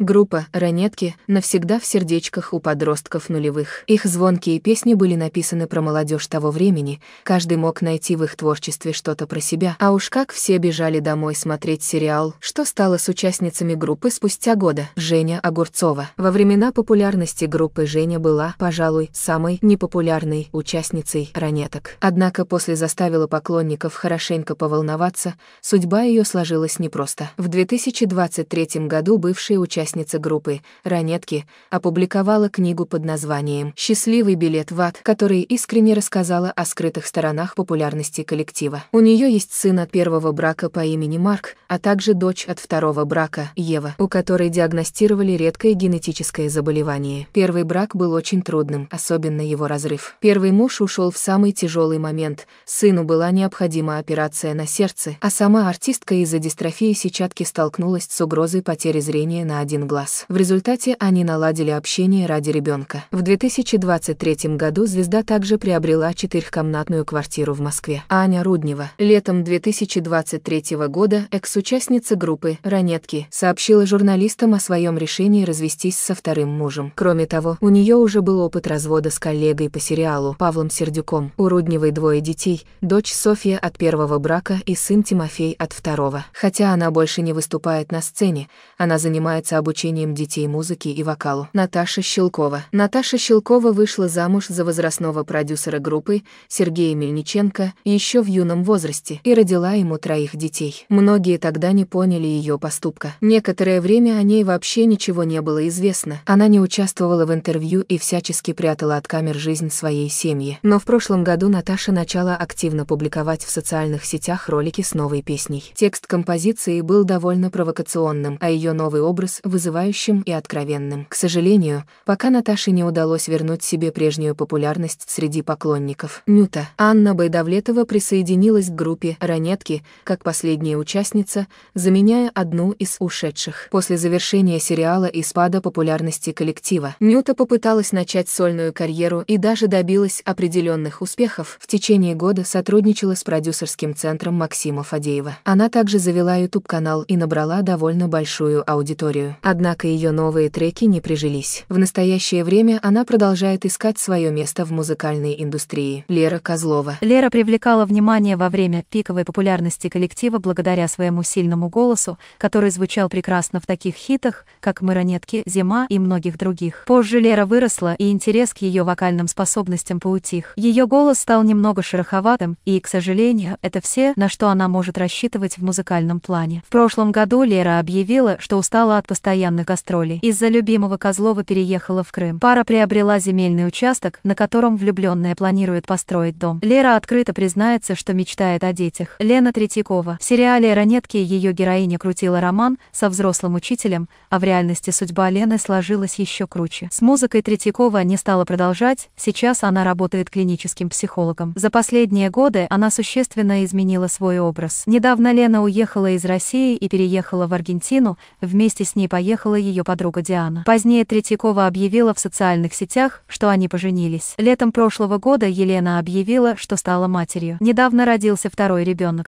Группа «Ранетки» навсегда в сердечках у подростков нулевых. Их звонкие песни были написаны про молодежь того времени, каждый мог найти в их творчестве что-то про себя. А уж как все бежали домой смотреть сериал, что стало с участницами группы спустя года. Женя Огурцова. Во времена популярности группы Женя была, пожалуй, самой непопулярной участницей «Ранеток». Однако после заставила поклонников хорошенько поволноваться, судьба ее сложилась непросто. В 2023 году бывшие участники участница группы «Ранетки» опубликовала книгу под названием «Счастливый билет в ад», которая искренне рассказала о скрытых сторонах популярности коллектива. У нее есть сын от первого брака по имени Марк, а также дочь от второго брака, Ева, у которой диагностировали редкое генетическое заболевание. Первый брак был очень трудным, особенно его разрыв. Первый муж ушел в самый тяжелый момент, сыну была необходима операция на сердце, а сама артистка из-за дистрофии сетчатки столкнулась с угрозой потери зрения на один один глаз. В результате они наладили общение ради ребенка. В 2023 году звезда также приобрела четырехкомнатную квартиру в Москве. Аня Руднева. Летом 2023 года экс-участница группы «Ранетки» сообщила журналистам о своем решении развестись со вторым мужем. Кроме того, у нее уже был опыт развода с коллегой по сериалу Павлом Сердюком. У Рудневой двое детей, дочь Софья от первого брака и сын Тимофей от второго. Хотя она больше не выступает на сцене, она занимается обучением детей музыке и вокалу. Наташа Щелкова. Наташа Щелкова вышла замуж за возрастного продюсера группы Сергея Мельниченко еще в юном возрасте и родила ему троих детей. Многие тогда не поняли ее поступка. Некоторое время о ней вообще ничего не было известно. Она не участвовала в интервью и всячески прятала от камер жизнь своей семьи. Но в прошлом году Наташа начала активно публиковать в социальных сетях ролики с новой песней. Текст композиции был довольно провокационным, а ее новый образ – в вызывающим и откровенным. К сожалению, пока Наташе не удалось вернуть себе прежнюю популярность среди поклонников. Нюта. Анна Байдавлетова присоединилась к группе «Ранетки» как последняя участница, заменяя одну из ушедших. После завершения сериала и спада популярности коллектива, Нюта попыталась начать сольную карьеру и даже добилась определенных успехов. В течение года сотрудничала с продюсерским центром Максима Фадеева. Она также завела YouTube-канал и набрала довольно большую аудиторию. Однако ее новые треки не прижились. В настоящее время она продолжает искать свое место в музыкальной индустрии. Лера Козлова. Лера привлекала внимание во время пиковой популярности коллектива благодаря своему сильному голосу, который звучал прекрасно в таких хитах, как «Мы ранетки», «Зима» и многих других. Позже Лера выросла, и интерес к ее вокальным способностям поутих. Ее голос стал немного шероховатым, и, к сожалению, это все, на что она может рассчитывать в музыкальном плане. В прошлом году Лера объявила, что устала от постоянного постоянных гастролей. Из-за любимого Козлова переехала в Крым. Пара приобрела земельный участок, на котором влюбленная планирует построить дом. Лера открыто признается, что мечтает о детях. Лена Третьякова. В сериале «Ранетки» ее героиня крутила роман со взрослым учителем, а в реальности судьба Лены сложилась еще круче. С музыкой Третьякова не стала продолжать, сейчас она работает клиническим психологом. За последние годы она существенно изменила свой образ. Недавно Лена уехала из России и переехала в Аргентину, вместе с ней поехала поехала ее подруга Диана. Позднее Третьякова объявила в социальных сетях, что они поженились. Летом прошлого года Елена объявила, что стала матерью. Недавно родился второй ребенок.